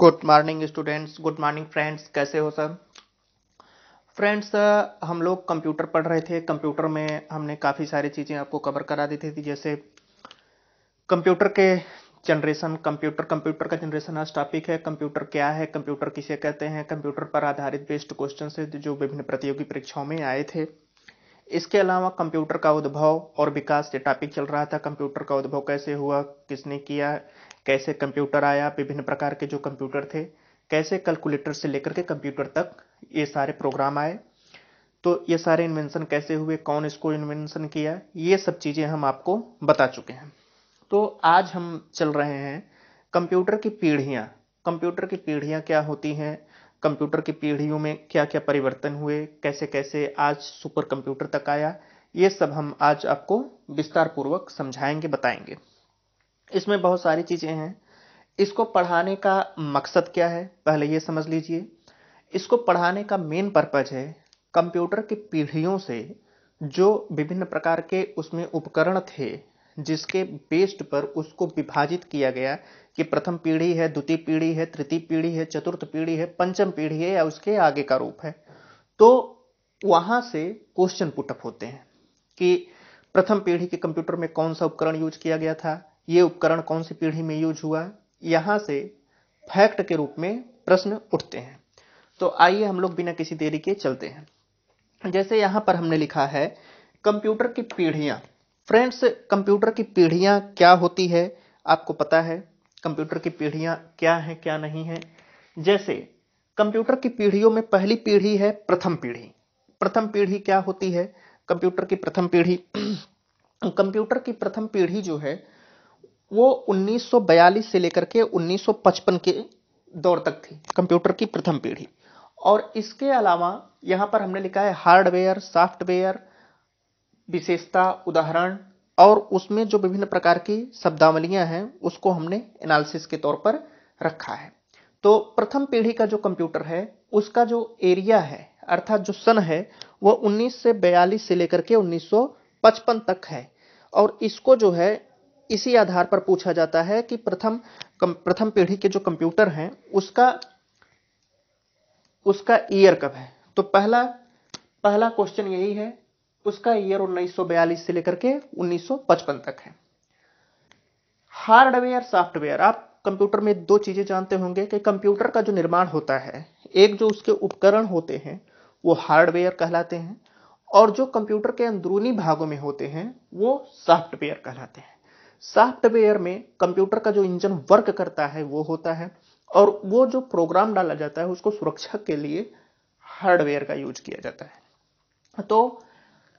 good morning students good morning friends कैसे हो sir friends हम लोग कंप्यूटर पढ़ रहे थे कंप्यूटर में हमने काफ़ी सारी चीज़ें आपको कवर करा दी थी जैसे कंप्यूटर के जनरेशन कंप्यूटर कंप्यूटर का जनरेशन आज टॉपिक है कंप्यूटर क्या है कंप्यूटर किसे कहते हैं कंप्यूटर पर आधारित बेस्ड क्वेश्चन है जो विभिन्न प्रतियोगी परीक्षाओं में आए थे इसके अलावा कंप्यूटर का उद्भव और विकास ये टॉपिक चल रहा था कंप्यूटर का उद्भव कैसे हुआ किसने किया कैसे कंप्यूटर आया विभिन्न प्रकार के जो कंप्यूटर थे कैसे कैलकुलेटर से लेकर के कंप्यूटर तक ये सारे प्रोग्राम आए तो ये सारे इन्वेंशन कैसे हुए कौन इसको इन्वेंशन किया ये सब चीज़ें हम आपको बता चुके हैं तो आज हम चल रहे हैं कंप्यूटर की पीढ़ियाँ कंप्यूटर की पीढ़ियाँ क्या होती हैं कंप्यूटर की पीढ़ियों में क्या क्या परिवर्तन हुए कैसे कैसे आज सुपर कंप्यूटर तक आया ये सब हम आज आपको विस्तार पूर्वक समझाएंगे बताएंगे इसमें बहुत सारी चीज़ें हैं इसको पढ़ाने का मकसद क्या है पहले ये समझ लीजिए इसको पढ़ाने का मेन पर्पज़ है कंप्यूटर की पीढ़ियों से जो विभिन्न प्रकार के उसमें उपकरण थे जिसके बेस्ड पर उसको विभाजित किया गया कि प्रथम पीढ़ी है द्वितीय पीढ़ी है तृतीय पीढ़ी है चतुर्थ पीढ़ी है पंचम पीढ़ी है या उसके आगे का रूप है तो वहां से क्वेश्चन पुटअप होते हैं कि प्रथम पीढ़ी के कंप्यूटर में कौन सा उपकरण यूज किया गया था ये उपकरण कौन सी पीढ़ी में यूज हुआ यहाँ से फैक्ट के रूप में प्रश्न उठते हैं तो आइए हम लोग बिना किसी देरी के चलते हैं जैसे यहाँ पर हमने लिखा है कंप्यूटर की पीढ़ियाँ फ्रेंड्स कंप्यूटर की पीढ़ियाँ क्या होती है आपको पता है कंप्यूटर की पीढ़ियाँ क्या हैं क्या नहीं है जैसे कंप्यूटर की पीढ़ियों में पहली पीढ़ी है प्रथम पीढ़ी प्रथम पीढ़ी क्या होती है कंप्यूटर की प्रथम पीढ़ी कंप्यूटर की प्रथम पीढ़ी जो है वो 1942 से लेकर के 1955 के दौर तक थी कंप्यूटर की प्रथम पीढ़ी और इसके अलावा यहाँ पर हमने लिखा है हार्डवेयर सॉफ्टवेयर विशेषता उदाहरण और उसमें जो विभिन्न प्रकार की शब्दावलियाँ हैं उसको हमने एनालिसिस के तौर पर रखा है तो प्रथम पीढ़ी का जो कंप्यूटर है उसका जो एरिया है अर्थात जो सन है वो 1942 से लेकर के 1955 तक है और इसको जो है इसी आधार पर पूछा जाता है कि प्रथम प्रथम पीढ़ी के जो कंप्यूटर हैं उसका उसका ईयर कब है तो पहला पहला क्वेश्चन यही है उसका ईयर 1942 से लेकर के 1955 तक है हार्डवेयर सॉफ्टवेयर आप कंप्यूटर में दो चीजें जानते होंगे कि कंप्यूटर का जो निर्माण होता है एक जो उसके उपकरण होते हैं वो हार्डवेयर कहलाते हैं और जो कंप्यूटर के अंदरूनी भागों में होते हैं वो सॉफ्टवेयर कहलाते हैं सॉफ्टवेयर में कंप्यूटर का जो इंजन वर्क करता है वो होता है और वो जो प्रोग्राम डाला जाता है उसको सुरक्षा के लिए हार्डवेयर का यूज किया जाता है तो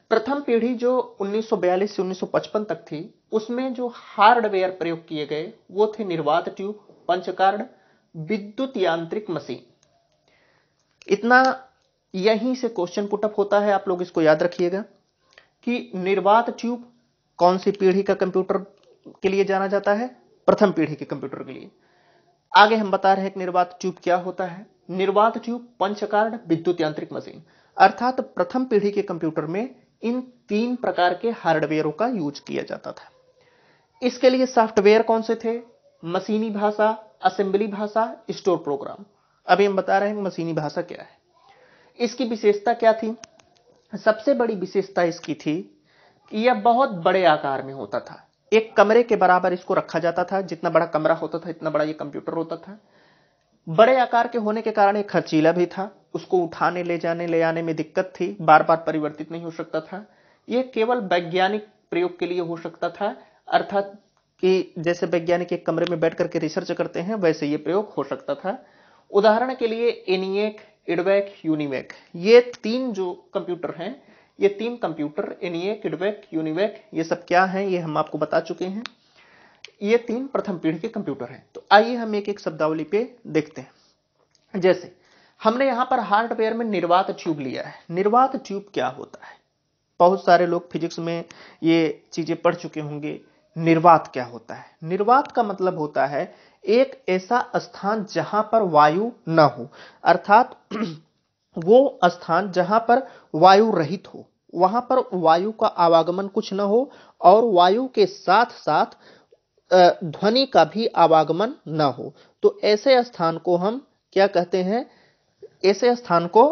प्रथम पीढ़ी जो 1942 से 1955 तक थी उसमें जो हार्डवेयर प्रयोग किए गए वो थे निर्वात ट्यूब पंचकार्ड विद्युत यांत्रिक मशीन इतना यहीं से क्वेश्चन पुटअप होता है आप लोग इसको याद रखिएगा कि निर्वात ट्यूब कौन सी पीढ़ी का कंप्यूटर के लिए जाना जाता है प्रथम पीढ़ी के कंप्यूटर के लिए आगे हम बता रहे हैं कि निर्वात ट्यूब क्या होता है निर्वात ट्यूब पंचकारण विद्युत यांत्रिक मशीन अर्थात प्रथम पीढ़ी के कंप्यूटर में इन तीन प्रकार के हार्डवेयरों का यूज किया जाता था इसके लिए सॉफ्टवेयर कौन से थे मशीनी भाषा असेंबली भाषा स्टोर प्रोग्राम अभी हम बता रहे हैं मशीनी भाषा क्या है इसकी विशेषता क्या थी सबसे बड़ी विशेषता इसकी थी कि यह बहुत बड़े आकार में होता था एक कमरे के बराबर इसको रखा जाता था जितना बड़ा कमरा होता था इतना बड़ा ये कंप्यूटर होता था बड़े आकार के होने के कारण ये खर्चीला भी था उसको उठाने ले जाने ले आने में दिक्कत थी बार बार परिवर्तित नहीं हो सकता था ये केवल वैज्ञानिक प्रयोग के लिए हो सकता था अर्थात कि जैसे वैज्ञानिक एक कमरे में बैठ करके रिसर्च करते हैं वैसे ये प्रयोग हो सकता था उदाहरण के लिए एनिएक इडवैक यूनिवेक ये तीन जो कंप्यूटर हैं ये तीन कंप्यूटर एनईए किडवेक यूनिवेक ये सब क्या है ये हम आपको बता चुके हैं ये तीन प्रथम पीढ़ी के कंप्यूटर हैं तो आइए हम एक एक शब्दावली पे देखते हैं जैसे हमने यहाँ पर हार्डवेयर में निर्वात ट्यूब लिया है निर्वात ट्यूब क्या होता है बहुत सारे लोग फिजिक्स में ये चीजें पढ़ चुके होंगे निर्वात क्या होता है निर्वात का मतलब होता है एक ऐसा स्थान जहां पर वायु न हो अर्थात वो स्थान जहां पर वायु रहित हो वहां पर वायु का आवागमन कुछ न हो और वायु के साथ साथ ध्वनि का भी आवागमन न हो तो ऐसे स्थान को हम क्या कहते हैं ऐसे स्थान को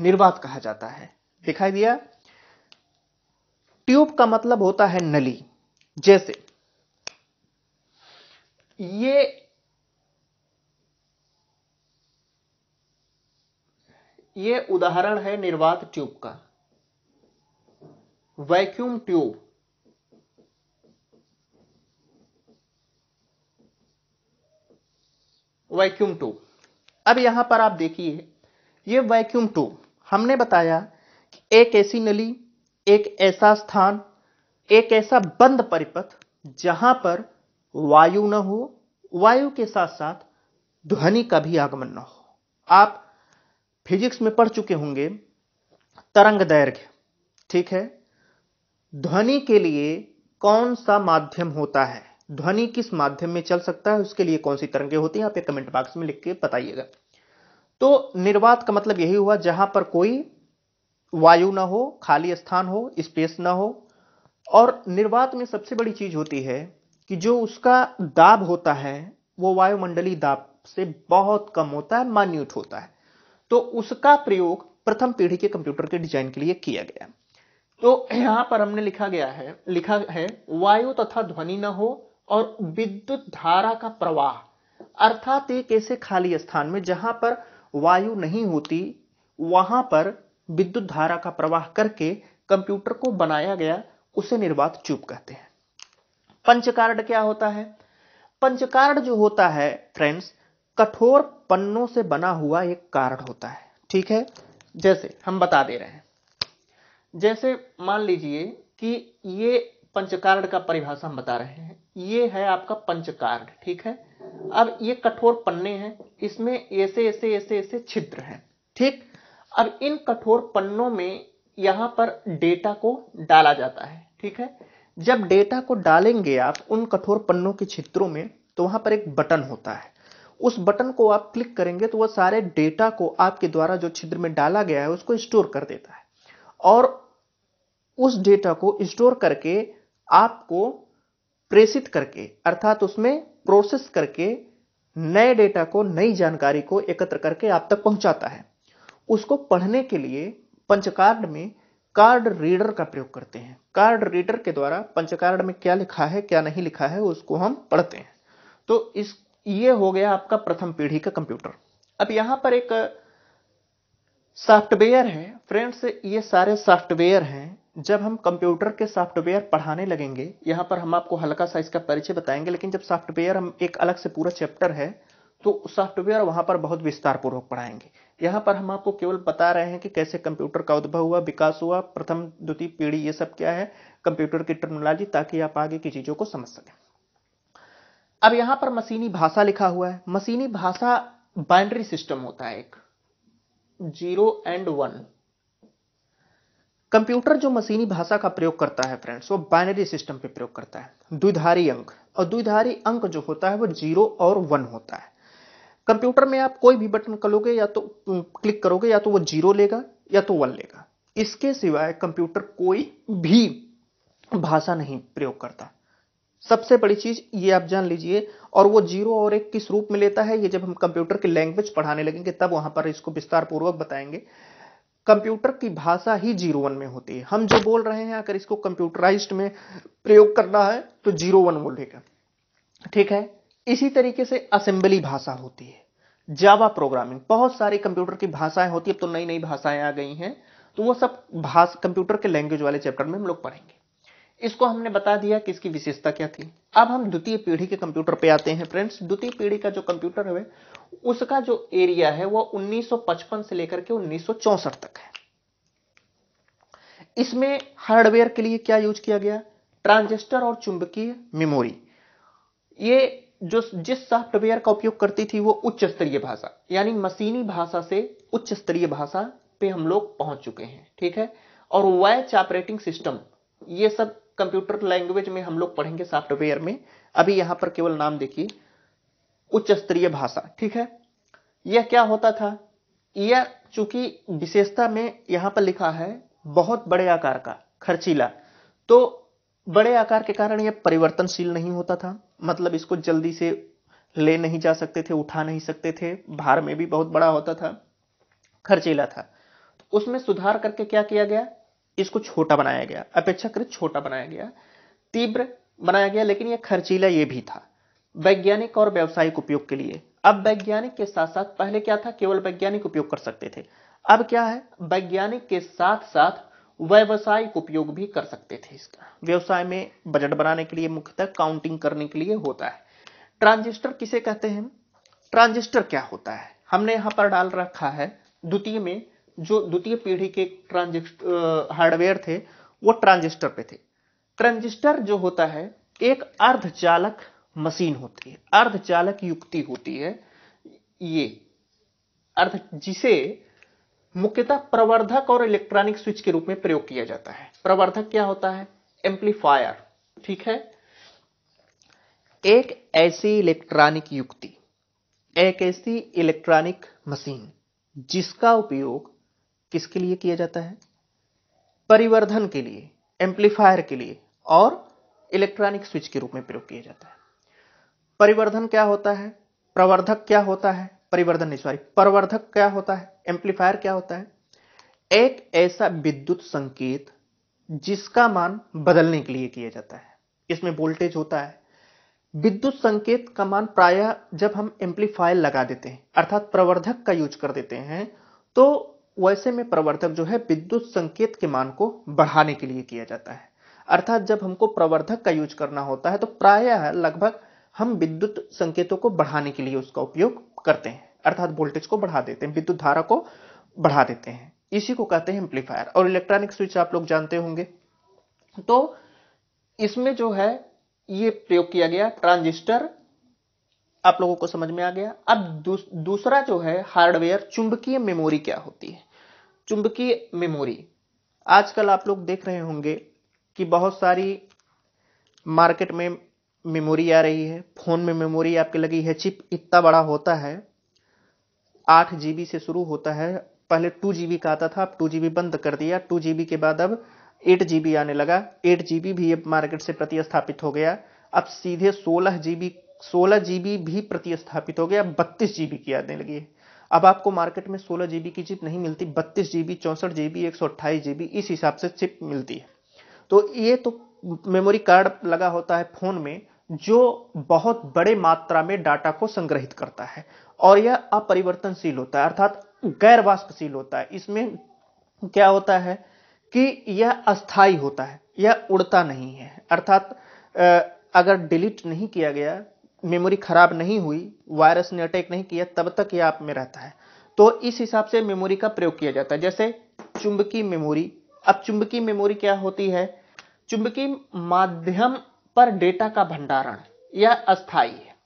निर्वात कहा जाता है दिखाई दिया ट्यूब का मतलब होता है नली जैसे ये ये उदाहरण है निर्वात ट्यूब का वैक्यूम ट्यूब वैक्यूम ट्यूब अब यहां पर आप देखिए ये वैक्यूम ट्यूब हमने बताया कि एक ऐसी नली एक ऐसा स्थान एक ऐसा बंद परिपथ जहां पर वायु न हो वायु के साथ साथ ध्वनि का भी आगमन न हो आप फिजिक्स में पढ़ चुके होंगे तरंग दैर्घ्य ठीक है ध्वनि के लिए कौन सा माध्यम होता है ध्वनि किस माध्यम में चल सकता है उसके लिए कौन सी तरंगे होती हैं आप कमेंट बॉक्स में लिख के बताइएगा तो निर्वात का मतलब यही हुआ जहां पर कोई वायु ना हो खाली स्थान हो स्पेस ना हो और निर्वात में सबसे बड़ी चीज होती है कि जो उसका दाब होता है वो वायुमंडली दाब से बहुत कम होता है मान्यूट होता है तो उसका प्रयोग प्रथम पीढ़ी के कंप्यूटर के डिजाइन के लिए किया गया तो यहां पर हमने लिखा गया है लिखा है वायु तथा ध्वनि न हो और विद्युत धारा का प्रवाह अर्थात एक ऐसे खाली स्थान में जहां पर वायु नहीं होती वहां पर विद्युत धारा का प्रवाह करके कंप्यूटर को बनाया गया उसे निर्वात चुप कहते हैं पंचकार्ड क्या होता है पंचकार्ड जो होता है फ्रेंड्स कठोर पन्नों से बना हुआ एक कार्ड होता है ठीक है जैसे हम बता दे रहे हैं जैसे मान लीजिए कि ये पंचकार्ड का परिभाषा हम बता रहे हैं ये है आपका पंचकार्ड ठीक है अब ये कठोर पन्ने हैं इसमें ऐसे ऐसे ऐसे ऐसे छिद्र हैं ठीक अब इन कठोर पन्नों में यहां पर डेटा को डाला जाता है ठीक है जब डेटा को डालेंगे आप उन कठोर पन्नों के छिद्रों में तो वहां पर एक बटन होता है उस बटन को आप क्लिक करेंगे तो वह सारे डेटा को आपके द्वारा जो छिद्र में डाला गया है उसको स्टोर कर देता है और उस डेटा को स्टोर करके आपको प्रेषित करके अर्थात उसमें प्रोसेस करके नए डेटा को नई जानकारी को एकत्र करके आप तक पहुंचाता है उसको पढ़ने के लिए पंचकार्ड में कार्ड रीडर का प्रयोग करते हैं कार्ड रीडर के द्वारा पंचकार्ड में क्या लिखा है क्या नहीं लिखा है उसको हम पढ़ते हैं तो इस ये हो गया आपका प्रथम पीढ़ी का कंप्यूटर अब यहां पर एक सॉफ्टवेयर है फ्रेंड्स ये सारे सॉफ्टवेयर हैं जब हम कंप्यूटर के सॉफ्टवेयर पढ़ाने लगेंगे यहां पर हम आपको हल्का सा इसका परिचय बताएंगे लेकिन जब सॉफ्टवेयर हम एक अलग से पूरा चैप्टर है तो सॉफ्टवेयर वहां पर बहुत विस्तार पूर्वक पढ़ाएंगे यहां पर हम आपको केवल बता रहे हैं कि कैसे कंप्यूटर का उद्भव हुआ विकास हुआ प्रथम द्वितीय पीढ़ी ये सब क्या है कंप्यूटर की टेक्नोलॉजी ताकि आप आगे की चीज़ों को समझ सकें अब यहां पर मशीनी भाषा लिखा हुआ है मशीनी भाषा बाइनरी सिस्टम होता है एक जीरो एंड वन कंप्यूटर जो मशीनी भाषा का प्रयोग करता है फ्रेंड्स वो बाइनरी सिस्टम पे प्रयोग करता है द्विधारी अंक और द्विधारी अंक जो होता है वो जीरो और वन होता है कंप्यूटर में आप कोई भी बटन करोगे या तो क्लिक करोगे या तो वो जीरो लेगा या तो वन लेगा इसके सिवाय कंप्यूटर कोई भी भाषा नहीं प्रयोग करता सबसे बड़ी चीज ये आप जान लीजिए और वो जीरो और एक किस रूप में लेता है ये जब हम कंप्यूटर की लैंग्वेज पढ़ाने लगेंगे तब वहां पर इसको विस्तार पूर्वक बताएंगे कंप्यूटर की भाषा ही जीरो वन में होती है हम जो बोल रहे हैं अगर इसको कंप्यूटराइज में प्रयोग करना है तो जीरो वन बोलेगा ठीक है इसी तरीके से असेंबली भाषा होती है जावा प्रोग्रामिंग बहुत सारी कंप्यूटर की भाषाएं होती है तो नई नई भाषाएं आ गई हैं तो वो सब भाषा कंप्यूटर के लैंग्वेज वाले चैप्टर में हम लोग पढ़ेंगे इसको हमने बता दिया कि इसकी विशेषता क्या थी अब हम द्वितीय पीढ़ी के कंप्यूटर पे आते हैं फ्रेंड्स द्वितीय पीढ़ी का जो कंप्यूटर है उसका जो एरिया है वह 1955 से लेकर के 1964 तक है इसमें हार्डवेयर के लिए क्या यूज किया गया ट्रांजिस्टर और चुंबकीय मेमोरी ये जो जिस सॉफ्टवेयर का उपयोग करती थी वो उच्च स्तरीय भाषा यानी मशीनी भाषा से उच्च स्तरीय भाषा पे हम लोग पहुंच चुके हैं ठीक है और वैच ऑपरेटिंग सिस्टम ये सब कंप्यूटर लैंग्वेज में हम लोग पढ़ेंगे सॉफ्टवेयर में अभी यहां पर केवल नाम देखिए उच्च स्तरीय भाषा ठीक है यह क्या होता था यह चूंकि विशेषता में यहां पर लिखा है बहुत बड़े आकार का खर्चीला तो बड़े आकार के कारण यह परिवर्तनशील नहीं होता था मतलब इसको जल्दी से ले नहीं जा सकते थे उठा नहीं सकते थे भार में भी बहुत बड़ा होता था खर्चीला था तो उसमें सुधार करके क्या किया गया इसको छोटा बनाया गया अपेक्षाकृत छोटा बनाया गया तीव्र बनाया गया लेकिन यह खर्चीला यह भी था वैज्ञानिक और व्यावसायिक उपयोग के लिए अब वैज्ञानिक के साथ साथ पहले क्या था केवल वैज्ञानिक उपयोग कर सकते थे अब क्या है वैज्ञानिक के साथ साथ व्यवसायिक उपयोग भी कर सकते थे इसका व्यवसाय में बजट बनाने के लिए मुख्यतः काउंटिंग करने के लिए होता है ट्रांजिस्टर किसे कहते हैं ट्रांजिस्टर क्या होता है हमने यहां पर डाल रखा है द्वितीय में जो द्वितीय पीढ़ी के ट्रांजिस्टर हार्डवेयर थे वो ट्रांजिस्टर पे थे ट्रांजिस्टर जो होता है एक अर्धचालक मशीन होती है अर्धचालक युक्ति होती है ये अर्ध जिसे मुख्यतः प्रवर्धक और इलेक्ट्रॉनिक स्विच के रूप में प्रयोग किया जाता है प्रवर्धक क्या होता है एम्पलीफायर ठीक है एक ऐसी इलेक्ट्रॉनिक युक्ति एक ऐसी इलेक्ट्रॉनिक मशीन जिसका उपयोग किसके लिए किया जाता है परिवर्धन के लिए एम्पलीफायर के लिए और इलेक्ट्रॉनिक स्विच के रूप में प्रयोग किया जाता है परिवर्धन क्या होता है प्रवर्धक क्या होता है परिवर्धन सॉरी प्रवर्धक क्या होता है एम्पलीफायर क्या होता है एक ऐसा विद्युत संकेत जिसका मान बदलने के लिए किया जाता है इसमें वोल्टेज होता है विद्युत संकेत का मान प्रायः जब हम एम्पलीफायर लगा देते हैं अर्थात प्रवर्धक का यूज कर देते हैं तो वैसे में प्रवर्धक जो है विद्युत संकेत के मान को बढ़ाने के लिए किया जाता है अर्थात जब हमको प्रवर्धक का यूज करना होता है तो प्रायः लगभग हम विद्युत संकेतों को बढ़ाने के लिए उसका उपयोग करते हैं अर्थात वोल्टेज को बढ़ा देते हैं विद्युत धारा को बढ़ा देते हैं इसी को कहते हैं एम्पलीफायर और इलेक्ट्रॉनिक स्विच आप लोग जानते होंगे तो इसमें जो है ये प्रयोग किया गया ट्रांजिस्टर आप लोगों को समझ में आ गया अब दूसरा जो है हार्डवेयर चुंबकीय मेमोरी क्या होती है चुंबकीय मेमोरी आजकल आप लोग देख रहे होंगे कि बहुत सारी मार्केट में मेमोरी आ रही है फ़ोन में मेमोरी आपके लगी है चिप इतना बड़ा होता है आठ जी से शुरू होता है पहले टू जी का आता था अब टू जी बंद कर दिया टू जी के बाद अब एट जी आने लगा एट जी भी अब मार्केट से प्रतिस्थापित हो गया अब सीधे सोलह जी बी सोलह जी भी प्रतिस्थापित हो गया बत्तीस जी की आने लगी है अब आपको मार्केट में सोलह जीबी की चिप नहीं मिलती बत्तीस जीबी चौंसठ जीबी एक सौ अट्ठाईस जीबी इस हिसाब से चिप मिलती है तो ये तो मेमोरी कार्ड लगा होता है फोन में जो बहुत बड़े मात्रा में डाटा को संग्रहित करता है और यह अपरिवर्तनशील होता है अर्थात गैर वाष्पशील होता है इसमें क्या होता है कि यह अस्थाई होता है यह उड़ता नहीं है अर्थात अगर डिलीट नहीं किया गया मेमोरी खराब नहीं हुई वायरस ने अटैक नहीं किया तब तक ये आप में रहता है तो इस हिसाब से मेमोरी का प्रयोग किया जाता है जैसे चुंबकीय मेमोरी अब चुंबकीय मेमोरी क्या होती है चुंबकीय माध्यम पर डेटा का भंडारण यह अस्थाई है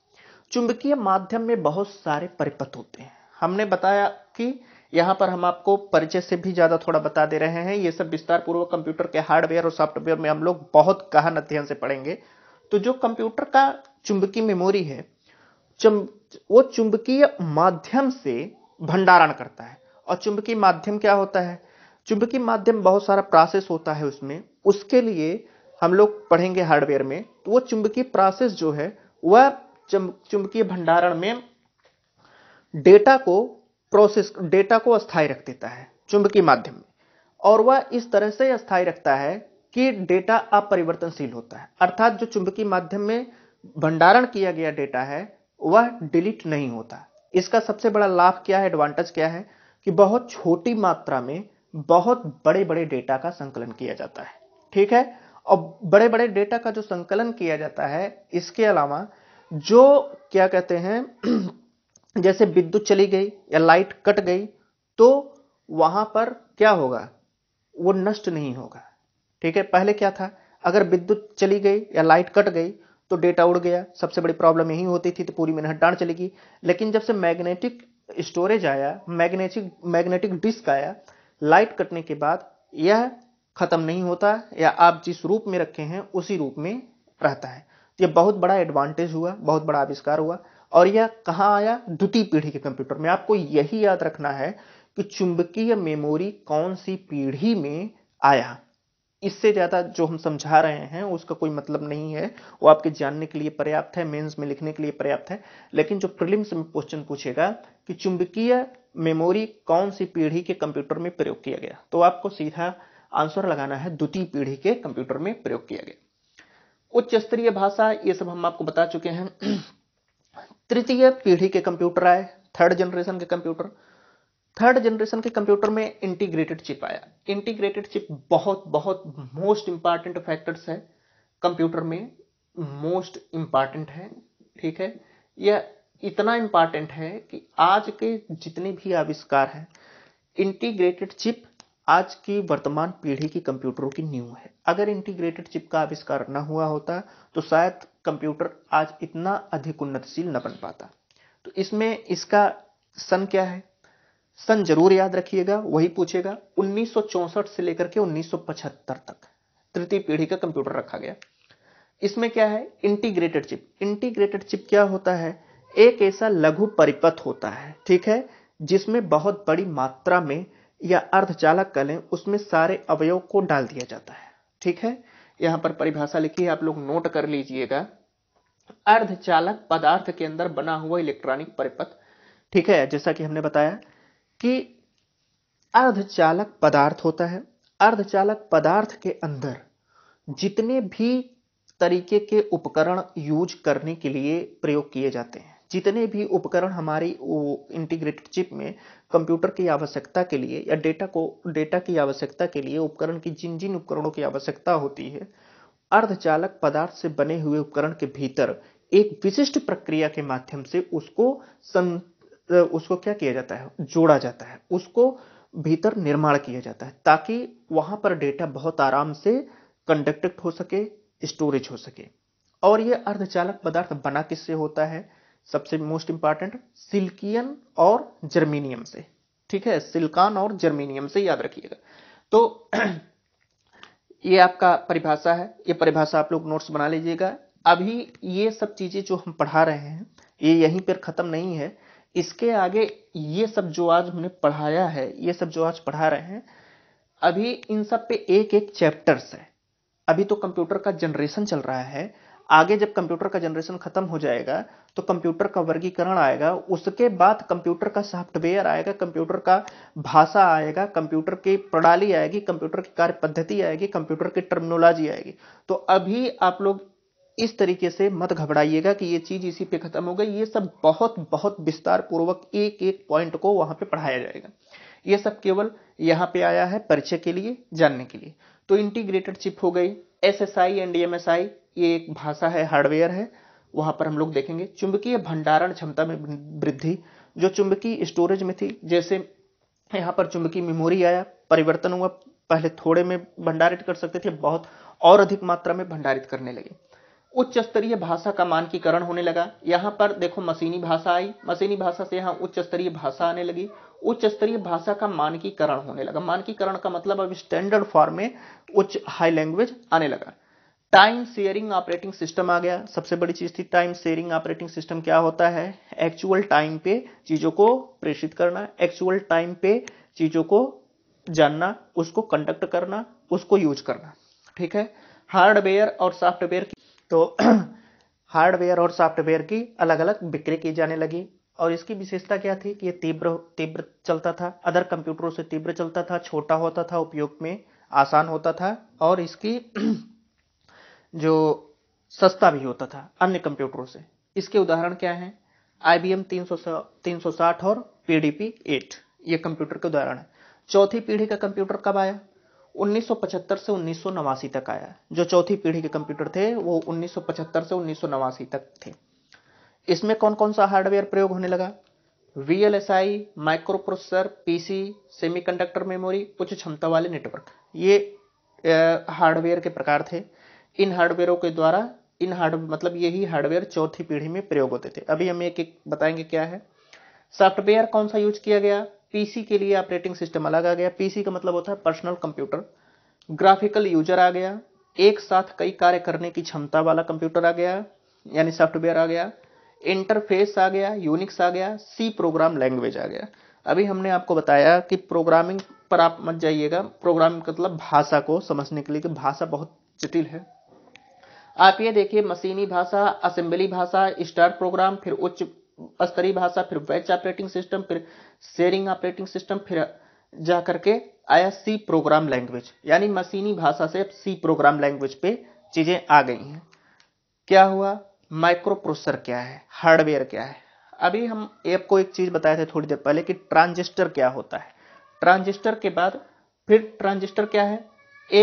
चुंबकीय माध्यम में बहुत सारे परिपथ होते हैं हमने बताया कि यहाँ पर हम आपको परिचय से भी ज़्यादा थोड़ा बता दे रहे हैं ये सब विस्तार पूर्वक कंप्यूटर के हार्डवेयर और सॉफ्टवेयर में हम लोग बहुत गहन अध्ययन से पढ़ेंगे तो जो कंप्यूटर का चुंबकीय मेमोरी है चुंब वो चुंबकीय माध्यम से भंडारण करता है और चुंबकीय माध्यम क्या होता है चुंबकीय माध्यम बहुत सारा प्रोसेस होता है उसमें उसके लिए हम लोग पढ़ेंगे हार्डवेयर में तो वो चुंबकीय प्रोसेस जो है वह चुंबकीय भंडारण में डेटा को प्रोसेस डेटा को अस्थायी रख देता है चुंबकीय माध्यम में और वह इस तरह से अस्थायी रखता है कि डेटा अपरिवर्तनशील होता है अर्थात जो चुंबकीय माध्यम में भंडारण किया गया डेटा है वह डिलीट नहीं होता इसका सबसे बड़ा लाभ क्या है एडवांटेज क्या है कि बहुत छोटी मात्रा में बहुत बड़े बड़े डेटा का संकलन किया जाता है ठीक है और बड़े बड़े डेटा का जो संकलन किया जाता है इसके अलावा जो क्या कहते हैं जैसे विद्युत चली गई या लाइट कट गई तो वहां पर क्या होगा वो नष्ट नहीं होगा ठीक है पहले क्या था अगर विद्युत चली गई या लाइट कट गई तो डेटा उड़ गया सबसे बड़ी प्रॉब्लम यही होती थी तो पूरी मिनट डांट चलेगी लेकिन जब से मैग्नेटिक स्टोरेज आया मैग्नेटिक मैग्नेटिक डिस्क आया लाइट कटने के बाद यह ख़त्म नहीं होता या आप जिस रूप में रखे हैं उसी रूप में रहता है तो यह बहुत बड़ा एडवांटेज हुआ बहुत बड़ा आविष्कार हुआ और यह कहाँ आया द्वितीय पीढ़ी के कंप्यूटर में आपको यही याद रखना है कि चुंबकीय मेमोरी कौन सी पीढ़ी में आया इससे ज़्यादा जो हम समझा रहे हैं उसका कोई मतलब नहीं है वो आपके जानने के लिए पर्याप्त है मेंस में लिखने के लिए पर्याप्त है लेकिन जो प्रिलिम्स में क्वेश्चन पूछेगा कि चुंबकीय मेमोरी कौन सी पीढ़ी के कंप्यूटर में प्रयोग किया गया तो आपको सीधा आंसर लगाना है द्वितीय पीढ़ी के कंप्यूटर में प्रयोग किया गया उच्च स्तरीय भाषा ये सब हम आपको बता चुके हैं तृतीय पीढ़ी के कंप्यूटर आए थर्ड जनरेशन के कंप्यूटर थर्ड जनरेशन के कंप्यूटर में इंटीग्रेटेड चिप आया इंटीग्रेटेड चिप बहुत बहुत मोस्ट इंपॉर्टेंट फैक्टर्स है कंप्यूटर में मोस्ट इंपॉर्टेंट है ठीक है यह इतना इंपॉर्टेंट है कि आज के जितने भी आविष्कार हैं इंटीग्रेटेड चिप आज की वर्तमान पीढ़ी की कंप्यूटरों की न्यू है अगर इंटीग्रेटेड चिप का आविष्कार न हुआ होता तो शायद कंप्यूटर आज इतना अधिक उन्नतशील न बन पाता तो इसमें इसका सन क्या है सन जरूर याद रखिएगा वही पूछेगा 1964 से लेकर के 1975 तक तृतीय पीढ़ी का कंप्यूटर रखा गया इसमें क्या है इंटीग्रेटेड चिप इंटीग्रेटेड चिप क्या होता है एक ऐसा लघु परिपथ होता है ठीक है जिसमें बहुत बड़ी मात्रा में या अर्धचालक कलें उसमें सारे अवयव को डाल दिया जाता है ठीक है यहां पर परिभाषा लिखी है आप लोग नोट कर लीजिएगा अर्धचालक पदार्थ के अंदर बना हुआ इलेक्ट्रॉनिक परिपथ ठीक है जैसा कि हमने बताया कि अर्धचालक पदार्थ होता है अर्धचालक पदार्थ के अंदर जितने भी तरीके के उपकरण यूज करने के लिए प्रयोग किए जाते हैं जितने भी उपकरण हमारी इंटीग्रेटेड चिप में कंप्यूटर की आवश्यकता के लिए या डेटा को डेटा की आवश्यकता के लिए उपकरण की जिन जिन उपकरणों की आवश्यकता होती है अर्धचालक पदार्थ से बने हुए उपकरण के भीतर एक विशिष्ट प्रक्रिया के माध्यम से उसको उसको क्या किया जाता है जोड़ा जाता है उसको भीतर निर्माण किया जाता है ताकि वहां पर डेटा बहुत आराम से कंडक्टेड हो सके स्टोरेज हो सके और ये अर्धचालक पदार्थ बना किससे होता है सबसे मोस्ट इंपॉर्टेंट सिल्कियन और जर्मीनियम से ठीक है सिल्कान और जर्मीनियम से याद रखिएगा तो ये आपका परिभाषा है ये परिभाषा आप लोग नोट्स बना लीजिएगा अभी ये सब चीजें जो हम पढ़ा रहे हैं ये यहीं पर खत्म नहीं है इसके आगे ये सब जो आज हमने पढ़ाया है ये सब जो आज पढ़ा रहे हैं अभी इन सब पे एक एक चैप्टर्स है अभी तो कंप्यूटर का जनरेशन चल रहा है आगे जब कंप्यूटर का जनरेशन खत्म हो जाएगा तो कंप्यूटर का वर्गीकरण आएगा उसके बाद कंप्यूटर का सॉफ्टवेयर आएगा कंप्यूटर का भाषा आएगा कंप्यूटर की प्रणाली आएगी कंप्यूटर की कार्य पद्धति आएगी कंप्यूटर की टर्मिनोलॉजी आएगी तो अभी आप लोग इस तरीके से मत घबराइएगा कि ये चीज़ इसी पे ख़त्म हो गई ये सब बहुत बहुत विस्तार पूर्वक एक एक पॉइंट को वहां पे पढ़ाया जाएगा ये सब केवल यहाँ पे आया है परिचय के लिए जानने के लिए तो इंटीग्रेटेड चिप हो गई S S I and M S I ये एक भाषा है हार्डवेयर है वहां पर हम लोग देखेंगे चुंबकीय भंडारण क्षमता में वृद्धि जो चुंबकीय स्टोरेज में थी जैसे यहाँ पर चुंबकीय मेमोरी आया परिवर्तन हुआ पहले थोड़े में भंडारित कर सकते थे बहुत और अधिक मात्रा में भंडारित करने लगे उच्च स्तरीय भाषा का मानकीकरण होने लगा यहाँ पर देखो मशीनी भाषा आई मशीनी भाषा से यहाँ उच्च स्तरीय भाषा आने लगी उच्च स्तरीय भाषा का मानकीकरण होने लगा मानकीकरण का मतलब अब स्टैंडर्ड फॉर्म में उच्च हाई लैंग्वेज आने लगा टाइम शेयरिंग ऑपरेटिंग सिस्टम आ गया सबसे बड़ी चीज थी टाइम शेयरिंग ऑपरेटिंग सिस्टम क्या होता है एक्चुअल टाइम पे चीजों को प्रेषित करना एक्चुअल टाइम पे चीजों को जानना उसको कंडक्ट करना उसको यूज करना ठीक है हार्डवेयर और सॉफ्टवेयर की तो हार्डवेयर और सॉफ्टवेयर की अलग अलग बिक्री की जाने लगी और इसकी विशेषता क्या थी कि ये तीव्र तीव्र चलता था अदर कंप्यूटरों से तीव्र चलता था छोटा होता था उपयोग में आसान होता था और इसकी जो सस्ता भी होता था अन्य कंप्यूटरों से इसके उदाहरण क्या हैं IBM 300 360 और पी एट ये कंप्यूटर के उदाहरण है चौथी पीढ़ी का कंप्यूटर कब आया 1975 से उन्नीस तक आया जो चौथी पीढ़ी के कंप्यूटर थे वो 1975 से उन्नीस तक थे इसमें कौन कौन सा हार्डवेयर प्रयोग होने लगा V L S I microprocessor PC conductor memory उच्च क्षमता वाले नेटवर्क ये हार्डवेयर के प्रकार थे इन हार्डवेयरों के द्वारा इन हार्ड मतलब यही हार्डवेयर चौथी पीढ़ी में प्रयोग होते थे अभी हम एक एक बताएंगे क्या है सॉफ्टवेयर कौन सा यूज किया गया पीसी के लिए ऑपरेटिंग सिस्टम अलग आ गया पीसी का मतलब होता है पर्सनल कंप्यूटर ग्राफिकल यूजर आ गया एक साथ कई कार्य करने की क्षमता वाला कंप्यूटर आ गया यानी सॉफ्टवेयर आ गया इंटरफेस आ गया यूनिक्स आ गया सी प्रोग्राम लैंग्वेज आ गया अभी हमने आपको बताया कि प्रोग्रामिंग पर आप मत जाइएगा प्रोग्रामिंग मतलब भाषा को समझने के लिए कि भाषा बहुत जटिल है आप ये देखिए मशीनी भाषा असेंबली भाषा स्टार प्रोग्राम फिर उच्च स्तरीय भाषा फिर वेज ऑपरेटिंग सिस्टम फिर शेयरिंग ऑपरेटिंग सिस्टम फिर जा करके आया सी प्रोग्राम लैंग्वेज यानी मशीनी भाषा से अब सी प्रोग्राम लैंग्वेज पे चीज़ें आ गई हैं क्या हुआ माइक्रो प्रोसेसर क्या है हार्डवेयर क्या है अभी हम ऐप को एक चीज़ बताए थे थोड़ी देर पहले कि ट्रांजिस्टर क्या होता है ट्रांजिस्टर के बाद फिर ट्रांजिस्टर क्या है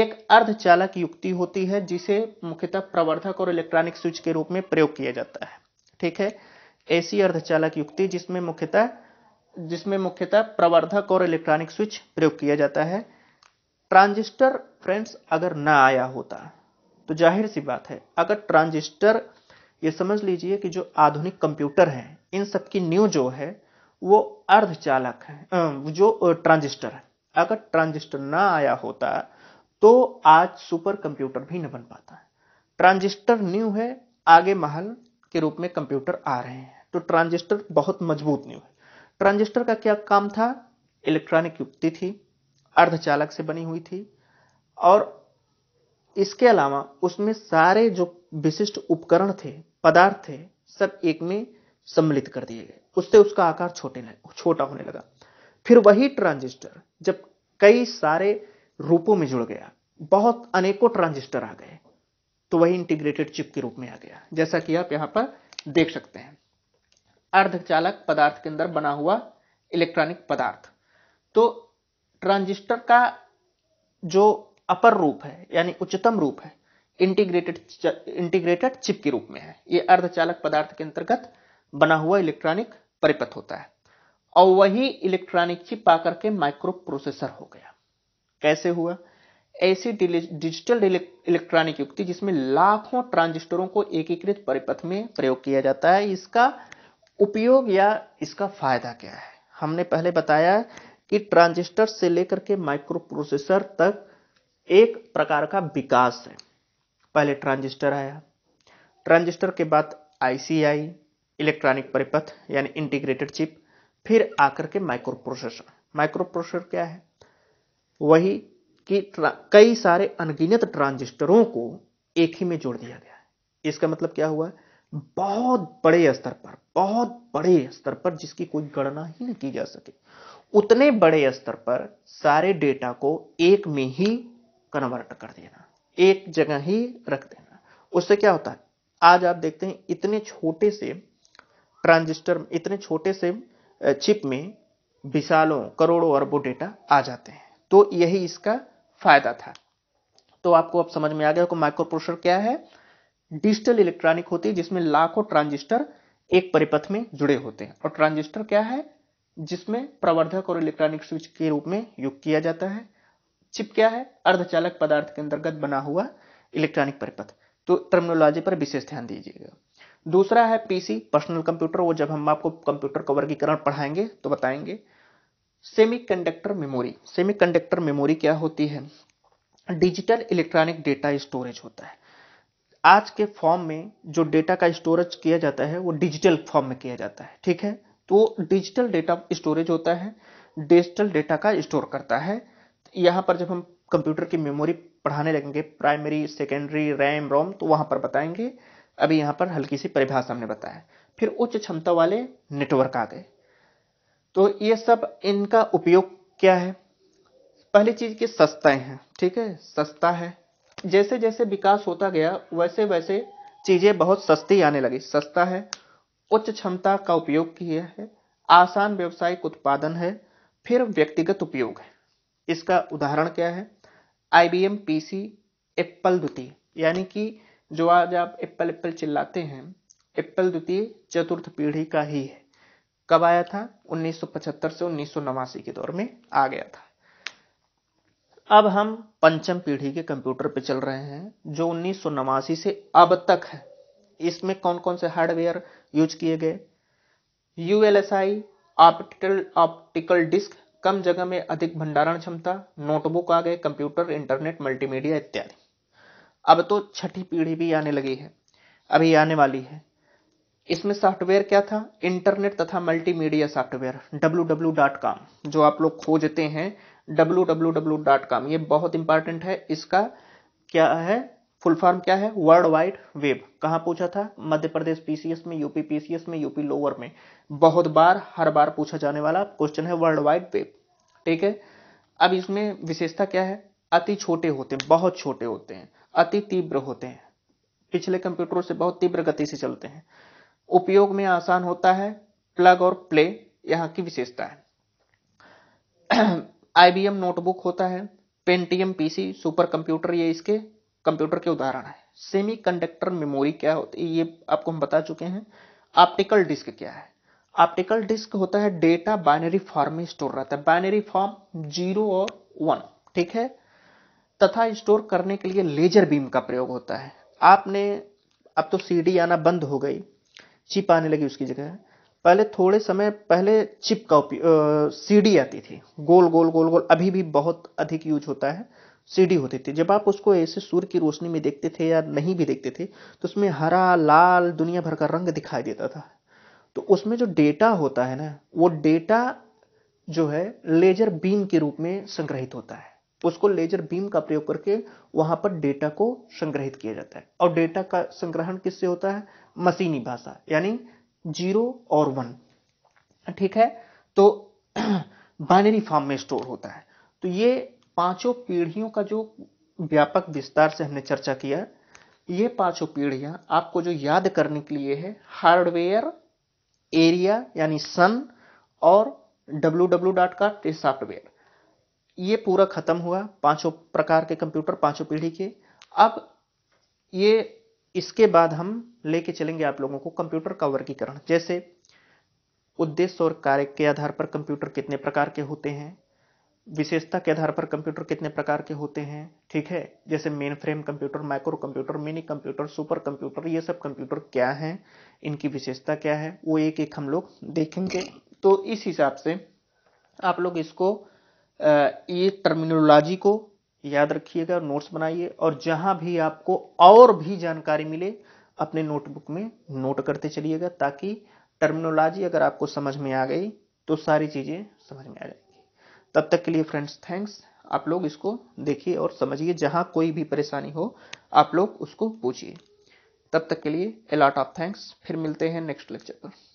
एक अर्धचालक युक्ति होती है जिसे मुख्यतः प्रवर्धक और इलेक्ट्रॉनिक स्विच के रूप में प्रयोग किया जाता है ठीक है ऐसी अर्धचालक युक्ति जिसमें मुख्यतः जिसमें मुख्यतः प्रवर्धक और इलेक्ट्रॉनिक स्विच प्रयोग किया जाता है ट्रांजिस्टर फ्रेंड्स अगर ना आया होता तो जाहिर सी बात है अगर ट्रांजिस्टर ये समझ लीजिए कि जो आधुनिक कंप्यूटर हैं इन सब की न्यू जो है वो अर्धचालक है जो ट्रांजिस्टर है अगर ट्रांजिस्टर ना आया होता तो आज सुपर कंप्यूटर भी न बन पाता ट्रांजिस्टर न्यू है आगे महल के रूप में कंप्यूटर आ रहे हैं तो ट्रांजिस्टर बहुत मजबूत न्यू है ट्रांजिस्टर का क्या काम था इलेक्ट्रॉनिक युक्ति थी अर्धचालक से बनी हुई थी और इसके अलावा उसमें सारे जो विशिष्ट उपकरण थे पदार्थ थे सब एक में सम्मिलित कर दिए गए उससे उसका आकार छोटे छोटा होने लगा फिर वही ट्रांजिस्टर जब कई सारे रूपों में जुड़ गया बहुत अनेकों ट्रांजिस्टर आ गए तो वही इंटीग्रेटेड चिप के रूप में आ गया जैसा कि आप यहां पर देख सकते हैं अर्धचालक पदार्थ के अंदर बना हुआ इलेक्ट्रॉनिक पदार्थ तो ट्रांजिस्टर का जो अपर रूप है यानी उच्चतम रूप है इंटीग्रेटेड इंटीग्रेटेड चिप के रूप में है ये अर्धचालक पदार्थ के अंतर्गत बना हुआ इलेक्ट्रॉनिक परिपथ होता है और वही इलेक्ट्रॉनिक चिप आकर के माइक्रो प्रोसेसर हो गया कैसे हुआ ऐसी डिजिटल इलेक्ट्रॉनिक युक्ति जिसमें लाखों ट्रांजिस्टरों को एकीकृत परिपथ में प्रयोग किया जाता है इसका उपयोग या इसका फायदा क्या है हमने पहले बताया कि ट्रांजिस्टर से लेकर के माइक्रोप्रोसेसर तक एक प्रकार का विकास है पहले ट्रांजिस्टर आया ट्रांजिस्टर के बाद आईसीआई इलेक्ट्रॉनिक परिपथ यानी इंटीग्रेटेड चिप फिर आकर के माइक्रो प्रोसेसर माइक्रो प्रोसेसर क्या है वही कि कई सारे अनगिनत ट्रांजिस्टरों को एक ही में जोड़ दिया गया इसका मतलब क्या हुआ है बहुत बड़े स्तर पर बहुत बड़े स्तर पर जिसकी कोई गणना ही नहीं की जा सके उतने बड़े स्तर पर सारे डेटा को एक में ही कन्वर्ट कर देना एक जगह ही रख देना उससे क्या होता है आज आप देखते हैं इतने छोटे से ट्रांजिस्टर इतने छोटे से चिप में विशालों करोड़ों अरबों डेटा आ जाते हैं तो यही इसका फायदा था तो आपको अब समझ में आ गया कि क्या है डिजिटल इलेक्ट्रॉनिक होती है जिसमें लाखों ट्रांजिस्टर एक परिपथ में जुड़े होते हैं और ट्रांजिस्टर क्या है जिसमें प्रवर्धक और इलेक्ट्रॉनिक स्विच के रूप में युग किया जाता है चिप क्या है अर्धचालक पदार्थ के अंतर्गत बना हुआ इलेक्ट्रॉनिक परिपथ तो टर्मिनोलॉजी पर विशेष ध्यान दीजिएगा दूसरा है पीसी पर्सनल कंप्यूटर वो जब हम आपको कंप्यूटर का वर्गीकरण पढ़ाएंगे तो बताएंगे सेमीकंडक्टर मेमोरी सेमीकंडक्टर मेमोरी क्या होती है डिजिटल इलेक्ट्रॉनिक डेटा स्टोरेज होता है आज के फॉर्म में जो डेटा का स्टोरेज किया जाता है वो डिजिटल फॉर्म में किया जाता है ठीक है तो डिजिटल डेटा स्टोरेज होता है डिजिटल डेटा का स्टोर करता है यहां पर जब हम कंप्यूटर की मेमोरी पढ़ाने लगेंगे प्राइमरी सेकेंडरी रैम रोम तो वहां पर बताएंगे अभी यहां पर हल्की सी परिभाषा हमने बताया फिर उच्च क्षमता वाले नेटवर्क आ गए तो ये सब इनका उपयोग क्या है पहली चीज की सस्ताएं हैं ठीक है सस्ता है जैसे जैसे विकास होता गया वैसे वैसे चीज़ें बहुत सस्ती आने लगी सस्ता है उच्च क्षमता का उपयोग किया है आसान व्यवसायिक उत्पादन है फिर व्यक्तिगत उपयोग है इसका उदाहरण क्या है I B M P C Apple द्वितीय यानी कि जो आज आप एप्पल एप्पल चिल्लाते हैं एप्पल द्वितीय चतुर्थ पीढ़ी का ही है कब आया था 1975 से उन्नीस के दौर में आ गया था अब हम पंचम पीढ़ी के कंप्यूटर पे चल रहे हैं जो उन्नीस से अब तक है इसमें कौन कौन से हार्डवेयर यूज किए गए U L S I optical optical disk कम जगह में अधिक भंडारण क्षमता नोटबुक आ गए कंप्यूटर इंटरनेट मल्टीमीडिया इत्यादि अब तो छठी पीढ़ी भी आने लगी है अभी आने वाली है इसमें सॉफ्टवेयर क्या था इंटरनेट तथा मल्टीमीडिया सॉफ्टवेयर डब्ल्यू जो आप लोग खोजते हैं www.com ये बहुत इंपॉर्टेंट है इसका क्या है फुल फॉर्म क्या है वर्ल्ड वाइड वेब कहाँ पूछा था मध्य प्रदेश पीसीएस में यूपी पीसीएस में यूपी लोअर में बहुत बार हर बार पूछा जाने वाला क्वेश्चन है वर्ल्ड वाइड वेब ठीक है अब इसमें विशेषता क्या है अति छोटे होते हैं बहुत छोटे होते हैं अति तीव्र होते हैं पिछले कंप्यूटरों से बहुत तीव्र गति से चलते हैं उपयोग में आसान होता है प्लग और प्ले यहाँ की विशेषता है आईबीएम नोटबुक होता है पेंटीएम पीसी सुपर कंप्यूटर ये इसके कंप्यूटर के उदाहरण है सेमीकंडक्टर मेमोरी क्या होती है ये आपको हम बता चुके हैं ऑप्टिकल डिस्क क्या है ऑप्टिकल डिस्क होता है डेटा बाइनरी फॉर्म में स्टोर रहता है बाइनरी फॉर्म जीरो और वन ठीक है तथा स्टोर करने के लिए लेजर बीम का प्रयोग होता है आपने अब तो सीडी आना बंद हो गई चिप आने लगी उसकी जगह पहले थोड़े समय पहले चिप का उपयोग सीडी आती थी गोल गोल गोल गोल अभी भी बहुत अधिक यूज होता है सीडी होती थी जब आप उसको ऐसे सूर्य की रोशनी में देखते थे या नहीं भी देखते थे तो उसमें हरा लाल दुनिया भर का रंग दिखाई देता था तो उसमें जो डेटा होता है ना वो डेटा जो है लेजर बीम के रूप में संग्रहित होता है उसको लेजर बीम का प्रयोग करके वहां पर डेटा को संग्रहित किया जाता है और डेटा का संग्रहण किससे होता है मशीनी भाषा यानी जीरो और वन ठीक है तो बाइनरी फॉर्म में स्टोर होता है तो ये पांचों पीढ़ियों का जो व्यापक विस्तार से हमने चर्चा किया ये पांचों पीढ़ियां आपको जो याद करने के लिए है हार्डवेयर एरिया यानी सन और डब्ल्यू डब्ल्यू डॉट का सॉफ्टवेयर ये पूरा खत्म हुआ पांचों प्रकार के कंप्यूटर पांचों पीढ़ी के अब ये इसके बाद हम लेके चलेंगे आप लोगों को कंप्यूटर का वर्गीकरण जैसे उद्देश्य और कार्य के आधार पर कंप्यूटर कितने प्रकार के होते हैं विशेषता के आधार पर कंप्यूटर कितने प्रकार के होते हैं ठीक है जैसे mainframe computer micro computer mini computer super computer ये सब कंप्यूटर क्या हैं इनकी विशेषता क्या है वो एक एक हम लोग देखेंगे तो इस हिसाब से आप लोग इसको ये टर्मिनोलॉजी को याद रखिएगा नोट्स बनाइए और जहां भी आपको और भी जानकारी मिले अपने नोटबुक में नोट करते चलिएगा ताकि टर्मिनोलॉजी अगर आपको समझ में आ गई तो सारी चीज़ें समझ में आ जाएंगी तब तक के लिए फ्रेंड्स थैंक्स आप लोग इसको देखिए और समझिए जहां कोई भी परेशानी हो आप लोग उसको पूछिए तब तक के लिए अलॉट ऑफ थैंक्स फिर मिलते हैं नेक्स्ट लेक्चर पर